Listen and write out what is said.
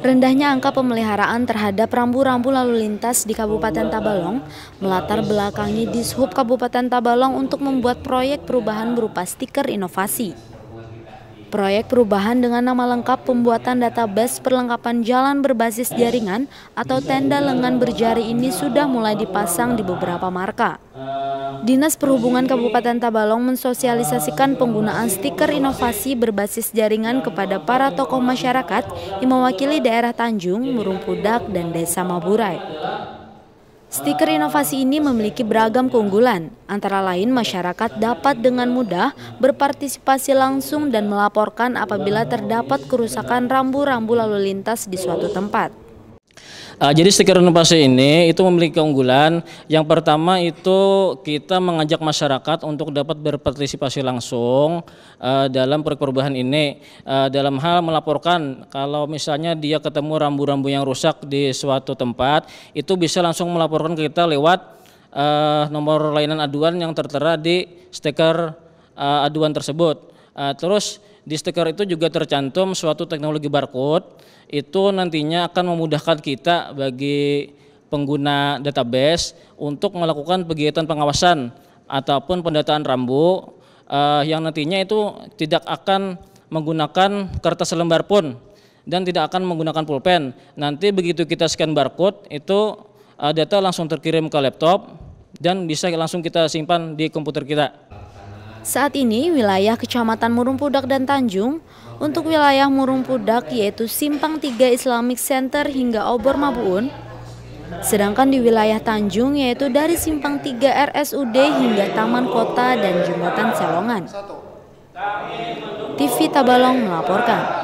Rendahnya angka pemeliharaan terhadap rambu-rambu lalu lintas di Kabupaten Tabalong melatar belakangi Dishub Kabupaten Tabalong untuk membuat proyek perubahan berupa stiker inovasi. Proyek perubahan dengan nama lengkap pembuatan database perlengkapan jalan berbasis jaringan atau tenda lengan berjari ini sudah mulai dipasang di beberapa marka. Dinas Perhubungan Kabupaten Tabalong mensosialisasikan penggunaan stiker inovasi berbasis jaringan kepada para tokoh masyarakat yang mewakili daerah Tanjung, Murung Pudak, dan Desa Maburai. Stiker inovasi ini memiliki beragam keunggulan, antara lain masyarakat dapat dengan mudah berpartisipasi langsung dan melaporkan apabila terdapat kerusakan rambu-rambu lalu lintas di suatu tempat. Uh, jadi stiker renovasi ini itu memiliki keunggulan. Yang pertama itu kita mengajak masyarakat untuk dapat berpartisipasi langsung uh, dalam proyek perubahan ini uh, dalam hal melaporkan kalau misalnya dia ketemu rambu-rambu yang rusak di suatu tempat itu bisa langsung melaporkan ke kita lewat uh, nomor layanan aduan yang tertera di stiker uh, aduan tersebut. Uh, terus di stiker itu juga tercantum suatu teknologi barcode itu nantinya akan memudahkan kita bagi pengguna database untuk melakukan kegiatan pengawasan ataupun pendataan rambu uh, yang nantinya itu tidak akan menggunakan kertas lembar pun dan tidak akan menggunakan pulpen. Nanti begitu kita scan barcode itu uh, data langsung terkirim ke laptop dan bisa langsung kita simpan di komputer kita. Saat ini wilayah Kecamatan Murung Pudak dan Tanjung untuk wilayah Murung Pudak yaitu Simpang Tiga Islamic Center hingga Obor Mabuun. Sedangkan di wilayah Tanjung yaitu dari Simpang Tiga RSUD hingga Taman Kota dan Jembatan Selongan. TV Tabalong melaporkan.